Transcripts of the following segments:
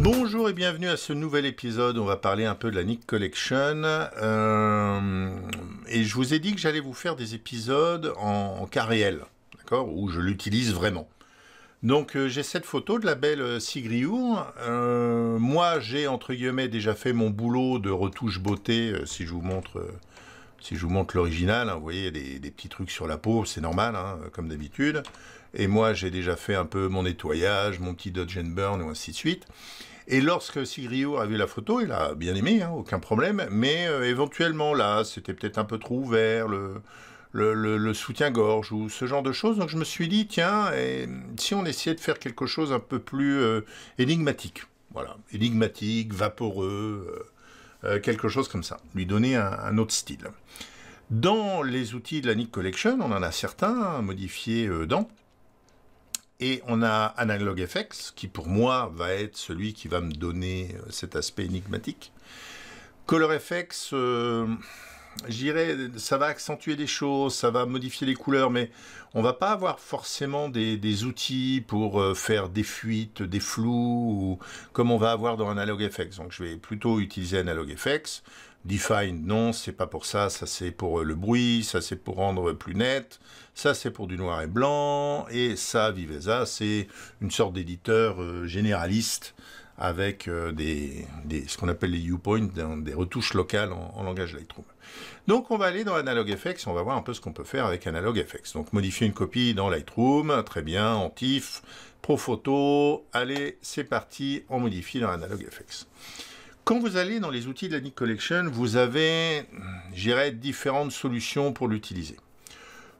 Bonjour et bienvenue à ce nouvel épisode. On va parler un peu de la Nick Collection. Euh, et je vous ai dit que j'allais vous faire des épisodes en, cas réel, d'accord Où je l'utilise vraiment. Donc euh, j'ai cette photo de la belle euh, Sigriour. moi j'ai entre guillemets déjà fait mon boulot de retouche beauté, si je vous montre si je vous montre l'original, hein, vous voyez, il y des, petits trucs sur la peau, c'est normal, hein, comme d'habitude. Et moi, j'ai déjà fait un peu mon nettoyage, mon petit dodge and burn, ou ainsi de suite. Et lorsque Sigrio a vu la photo, il a bien aimé, hein, aucun problème, mais euh, éventuellement, là, c'était peut-être un peu trop ouvert, le, le, soutien-gorge ou ce genre de choses. Donc je me suis dit, tiens, si on essayait de faire quelque chose un peu plus euh, énigmatique, voilà, énigmatique, vaporeux... Euh, euh, quelque chose comme ça, lui donner un, autre style. Dans les outils de la Nick Collection, on en a certains modifiés euh, dans, et on a Analog FX, qui pour moi va être celui qui va me donner euh, cet aspect énigmatique. Color FX, j'irai, ça va accentuer des choses, ça va modifier les couleurs, mais on va pas avoir forcément des, outils pour euh, faire des fuites, des flous, comme on va avoir dans AnalogFX. Donc je vais plutôt utiliser AnalogFX. Define, non, c'est pas pour ça, ça c'est pour euh, le bruit, ça c'est pour rendre plus net, ça c'est pour du noir et blanc, et ça, Viveza, c'est une sorte d'éditeur euh, généraliste avec euh, des, ce qu'on appelle les U-points, des retouches locales en, langage Lightroom. Donc on va aller dans Analog FX, on va voir un peu ce qu'on peut faire avec Analog FX. Donc modifier une copie dans Lightroom, très bien, en TIFF, Pro Photo, allez, c'est parti, on modifie dans Analog FX. Quand vous allez dans les outils de la Nick Collection, vous avez, j'irais, différentes solutions pour l'utiliser.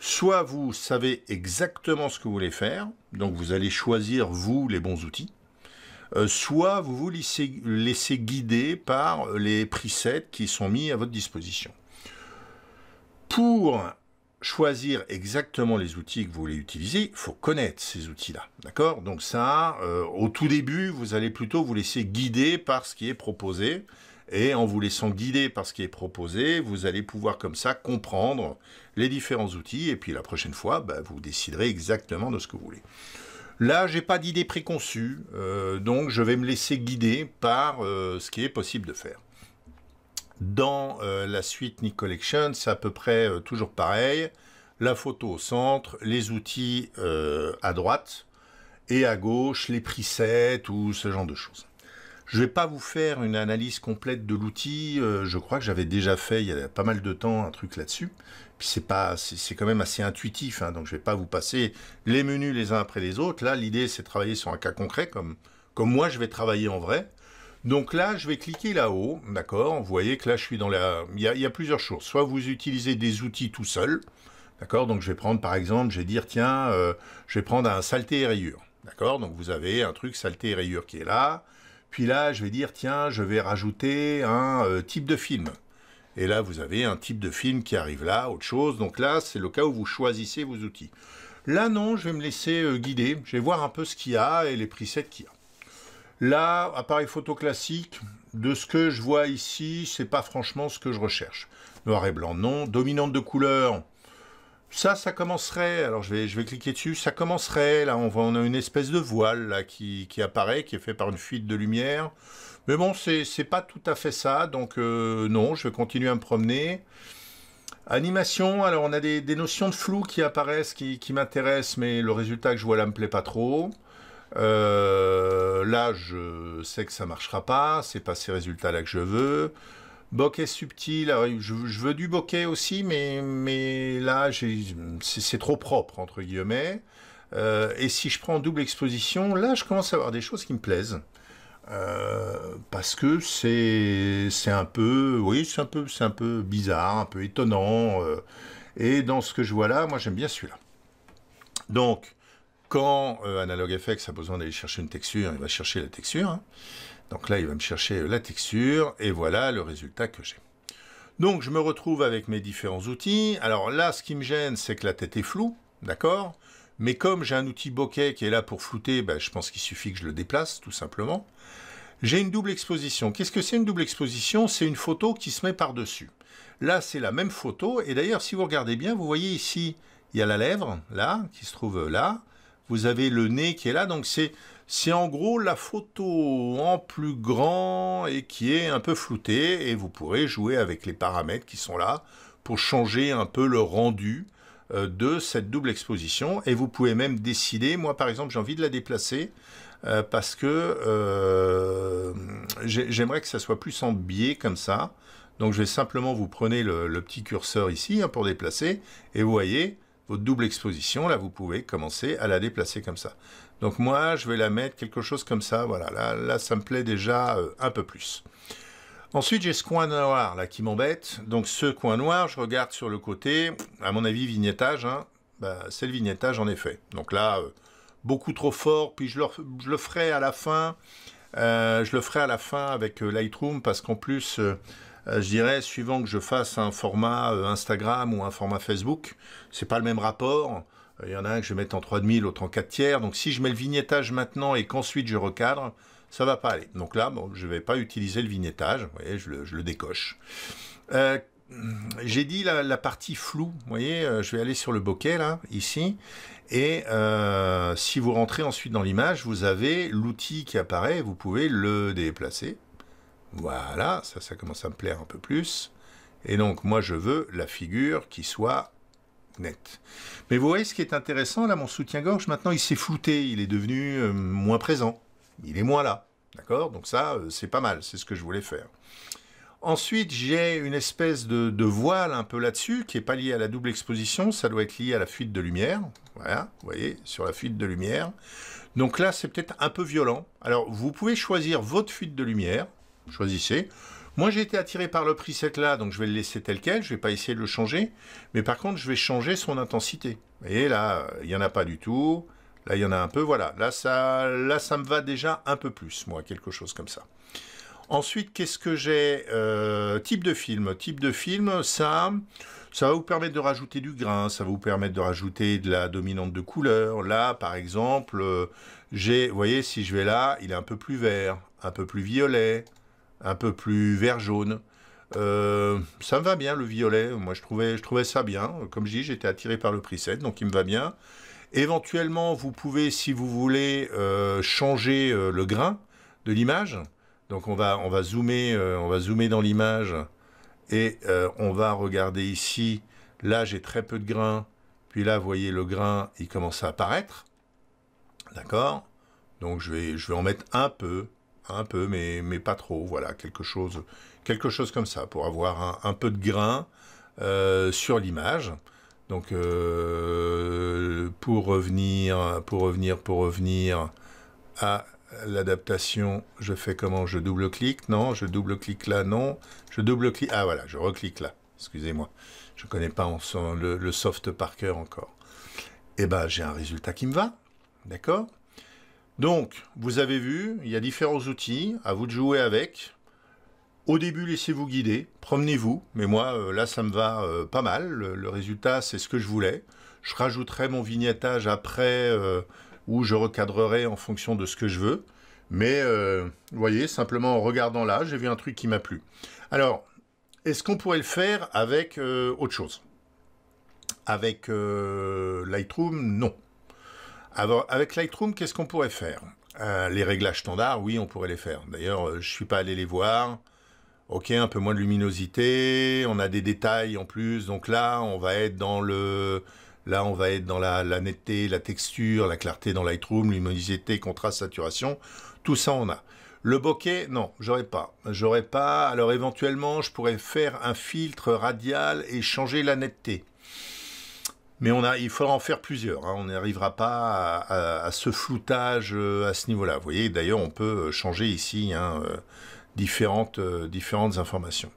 Soit vous savez exactement ce que vous voulez faire, donc vous allez choisir vous les bons outils, euh, soit vous vous laissez, guider par les presets qui sont mis à votre disposition. Pour choisir exactement les outils que vous voulez utiliser, il faut connaître ces outils-là. D'accord Donc ça, euh, au tout début, vous allez plutôt vous laisser guider par ce qui est proposé. Et en vous laissant guider par ce qui est proposé, vous allez pouvoir comme ça comprendre les différents outils. Et puis la prochaine fois, bah, vous déciderez exactement de ce que vous voulez. Là, j'ai pas d'idée préconçue, euh, donc je vais me laisser guider par euh, ce qui est possible de faire. Dans euh, la suite Nick Collection, c'est à peu près toujours pareil. La photo au centre, les outils à droite et à gauche les presets ou ce genre de choses. Je ne vais pas vous faire une analyse complète de l'outil. Euh, je crois que j'avais déjà fait il y a pas mal de temps un truc là-dessus. Puis c'est pas, c'est quand même assez intuitif. Hein, donc je ne vais pas vous passer les menus les uns après les autres. Là, l'idée c'est de travailler sur un cas concret, comme comme moi je vais travailler en vrai. Donc là, je vais cliquer là-haut, d'accord Vous voyez que là, je suis dans la... Il y, a, plusieurs choses. Soit vous utilisez des outils tout seul, d'accord Donc je vais prendre, par exemple, je vais dire, tiens, euh, je vais prendre un saleté et rayures, d'accord Donc vous avez un truc saleté et rayures qui est là. Puis là, je vais dire, tiens, je vais rajouter un euh, type de film. Et là, vous avez un type de film qui arrive là, autre chose. Donc là, c'est le cas où vous choisissez vos outils. Là, non, je vais me laisser euh, guider. Je vais voir un peu ce qu'il y a et les presets qu'il y a. Là, appareil photo classique, de ce que je vois ici, c'est pas franchement ce que je recherche. Noir et blanc, non. Dominante de couleur, ça, ça commencerait, alors je vais, je vais cliquer dessus, ça commencerait, là on, voit, on a une espèce de voile là, qui, qui, apparaît, qui est fait par une fuite de lumière. Mais bon, c'est pas tout à fait ça, donc euh, non, je vais continuer à me promener. Animation, alors on a des, notions de flou qui apparaissent, qui, m'intéressent, mais le résultat que je vois là me plaît pas trop. Euh, là, je sais que ça marchera pas, c'est pas ces résultats-là que je veux. Bokeh subtil, je, veux du bokeh aussi, mais, mais là, c'est trop propre, entre guillemets. Euh, et si je prends double exposition, là, je commence à avoir des choses qui me plaisent. Euh, parce que c'est un peu, oui, c'est un peu, c'est un peu bizarre, un peu étonnant. Euh. et dans ce que je vois là, moi, j'aime bien celui-là. Donc, quand euh, AnalogFX FX a besoin d'aller chercher une texture, il va chercher la texture. Hein. Donc là, il va me chercher la texture, et voilà le résultat que j'ai. Donc je me retrouve avec mes différents outils. Alors là, ce qui me gêne, c'est que la tête est floue, d'accord Mais comme j'ai un outil bokeh qui est là pour flouter, bah, je pense qu'il suffit que je le déplace, tout simplement. J'ai une double exposition. Qu'est-ce que c'est une double exposition C'est une photo qui se met par-dessus. Là, c'est la même photo, et d'ailleurs, si vous regardez bien, vous voyez ici, il y a la lèvre, là, qui se trouve là vous avez le nez qui est là, donc c'est en gros la photo en plus grand et qui est un peu floutée et vous pourrez jouer avec les paramètres qui sont là pour changer un peu le rendu euh, de cette double exposition et vous pouvez même décider, moi par exemple j'ai envie de la déplacer euh, parce que euh, j'aimerais que ça soit plus en biais comme ça donc je vais simplement vous prenez le, le petit curseur ici hein, pour déplacer et vous voyez votre double exposition, là, vous pouvez commencer à la déplacer comme ça. Donc moi, je vais la mettre quelque chose comme ça. Voilà, là, là ça me plaît déjà euh, un peu plus. Ensuite, j'ai ce coin noir, là, qui m'embête. Donc ce coin noir, je regarde sur le côté. À mon avis, vignettage, hein. bah, c'est le vignettage, en effet. Donc là, euh, beaucoup trop fort. Puis je le, le ferai à la fin. Euh, je le ferai à la fin avec Lightroom, parce qu'en plus... Euh, je dirais, suivant que je fasse un format euh, Instagram ou un format Facebook, c'est pas le même rapport. Il euh, y en a un que je vais mettre en 3,5, l'autre en 4 tiers. Donc si je mets le vignettage maintenant et qu'ensuite je recadre, ça va pas aller. Donc là, bon, je vais pas utiliser le vignettage. voyez, je le, décoche. j'ai dit la, partie floue, vous voyez, je vais aller sur le bokeh là, ici, et si vous rentrez ensuite dans l'image, vous avez l'outil qui apparaît, vous pouvez le déplacer, voilà, ça, ça commence à me plaire un peu plus. Et donc, moi, je veux la figure qui soit nette. Mais vous voyez ce qui est intéressant, là, mon soutien-gorge, maintenant, il s'est flouté, il est devenu euh, moins présent. Il est moins là, d'accord Donc ça, euh, c'est pas mal, c'est ce que je voulais faire. Ensuite, j'ai une espèce de, de, voile un peu là-dessus, qui n'est pas liée à la double exposition, ça doit être lié à la fuite de lumière. Voilà, vous voyez, sur la fuite de lumière. Donc là, c'est peut-être un peu violent. Alors, vous pouvez choisir votre fuite de lumière, choisissez. Moi, j'ai été attiré par le preset là, donc je vais le laisser tel quel, je ne vais pas essayer de le changer. Mais par contre, je vais changer son intensité. Et là, il n'y en a pas du tout. Là, il y en a un peu, voilà. Là ça, là, ça me va déjà un peu plus, moi, quelque chose comme ça. Ensuite, qu'est-ce que j'ai euh, Type de film. Type de film, ça, ça va vous permettre de rajouter du grain, ça va vous permettre de rajouter de la dominante de couleur. Là, par exemple, euh, j'ai, vous voyez, si je vais là, il est un peu plus vert, un peu plus violet, un peu plus vert-jaune. Euh, ça me va bien le violet, moi je trouvais, je trouvais ça bien. Comme je dis, j'étais attiré par le preset, donc il me va bien. Éventuellement, vous pouvez, si vous voulez, euh, changer euh, le grain de l'image. Donc on va, on va, zoomer, on va zoomer dans l'image et on va regarder ici. Là, j'ai très peu de grain. Puis là, vous voyez, le grain, il commence à apparaître. D'accord Donc je vais, je vais en mettre un peu un peu, mais, pas trop. Voilà, quelque chose, quelque chose comme ça, pour avoir un, peu de grain euh, sur l'image. Donc, euh, pour revenir, pour revenir, pour revenir à l'adaptation, je fais comment Je double-clique Non, je double-clique là, non. Je double-clique, ah voilà, je reclique là, excusez-moi. Je ne connais pas le, soft par cœur encore. Et eh bien, j'ai un résultat qui me va, d'accord donc, vous avez vu, il y a différents outils, à vous de jouer avec. Au début, laissez-vous guider, promenez-vous, mais moi, euh, là, ça me va euh, pas mal. Le, résultat, c'est ce que je voulais. Je rajouterai mon vignettage après, euh, ou je recadrerai en fonction de ce que je veux. Mais, vous voyez, simplement en regardant là, j'ai vu un truc qui m'a plu. Alors, est-ce qu'on pourrait le faire avec autre chose Avec Lightroom, non. Alors, avec Lightroom, qu'est-ce qu'on pourrait faire euh, Les réglages standards, oui, on pourrait les faire. D'ailleurs, euh, je ne suis pas allé les voir. Ok, un peu moins de luminosité, on a des détails en plus. Donc là, on va être dans le... Là, on va être dans la, la netteté, la texture, la clarté dans Lightroom, luminosité, contraste, saturation. Tout ça, on a. Le bokeh, non, j'aurais pas. J'aurais pas. Alors éventuellement, je pourrais faire un filtre radial et changer la netteté. Mais on a, il faudra en faire plusieurs. Hein. On n'arrivera pas à, ce floutage euh, à ce niveau-là. Vous voyez, d'ailleurs, on peut euh, changer ici hein, euh, différentes, différentes informations.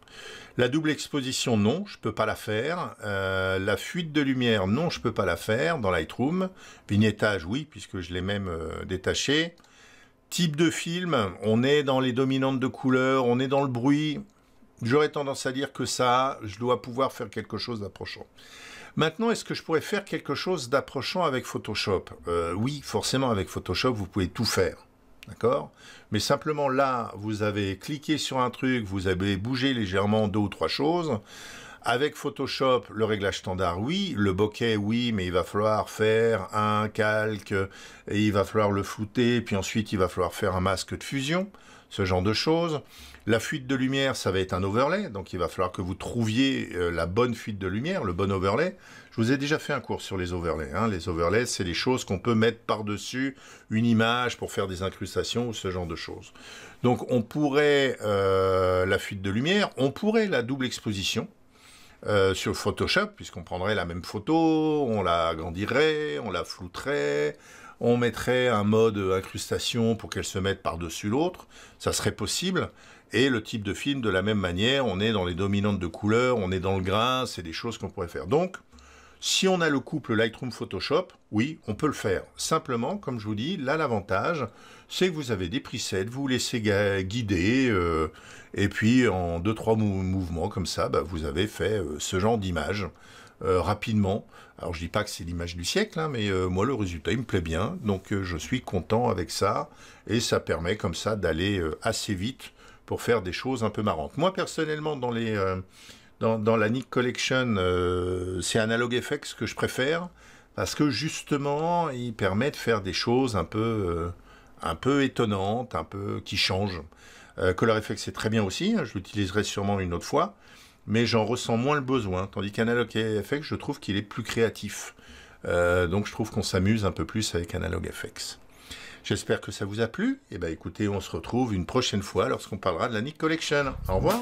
La double exposition, non, je ne peux pas la faire. la fuite de lumière, non, je ne peux pas la faire dans Lightroom. Vignettage, oui, puisque je l'ai même détaché. Type de film, on est dans les dominantes de couleurs, on est dans le bruit. J'aurais tendance à dire que ça, je dois pouvoir faire quelque chose d'approchant. Maintenant, est-ce que je pourrais faire quelque chose d'approchant avec Photoshop euh, Oui, forcément, avec Photoshop, vous pouvez tout faire. D'accord Mais simplement là, vous avez cliqué sur un truc, vous avez bougé légèrement deux ou trois choses. Avec Photoshop, le réglage standard, oui. Le bokeh, oui, mais il va falloir faire un calque, et il va falloir le flouter, puis ensuite il va falloir faire un masque de fusion, ce genre de choses. La fuite de lumière, ça va être un overlay, donc il va falloir que vous trouviez euh, la bonne fuite de lumière, le bon overlay. Je vous ai déjà fait un cours sur les overlays. Hein. Les overlays, c'est les choses qu'on peut mettre par-dessus une image pour faire des incrustations ou ce genre de choses. Donc on pourrait euh, la fuite de lumière, on pourrait la double exposition. Euh, sur Photoshop, puisqu'on prendrait la même photo, on la grandirait, on la flouterait, on mettrait un mode incrustation pour qu'elle se mette par-dessus l'autre, ça serait possible. Et le type de film, de la même manière, on est dans les dominantes de couleurs, on est dans le grain, c'est des choses qu'on pourrait faire. Donc, si on a le couple Lightroom Photoshop, oui, on peut le faire. Simplement, comme je vous dis, là l'avantage, c'est que vous avez des presets, vous vous laissez guider, euh, et puis en 2-3 mouvements comme ça, bah, vous avez fait euh, ce genre d'image euh, rapidement. Alors je dis pas que c'est l'image du siècle, hein, mais moi le résultat il me plaît bien, donc je suis content avec ça, et ça permet comme ça d'aller assez vite pour faire des choses un peu marrantes. Moi personnellement, dans les dans, la Nick Collection, euh, c'est Analog FX que je préfère parce que justement, il permet de faire des choses un peu, euh, un peu étonnantes, un peu qui changent. ColorFX euh, Color FX très bien aussi, hein, je l'utiliserai sûrement une autre fois, mais j'en ressens moins le besoin, tandis qu'Analog FX, je trouve qu'il est plus créatif. donc je trouve qu'on s'amuse un peu plus avec Analog FX. J'espère que ça vous a plu. Et eh ben, écoutez, on se retrouve une prochaine fois lorsqu'on parlera de la Nick Collection. Au revoir.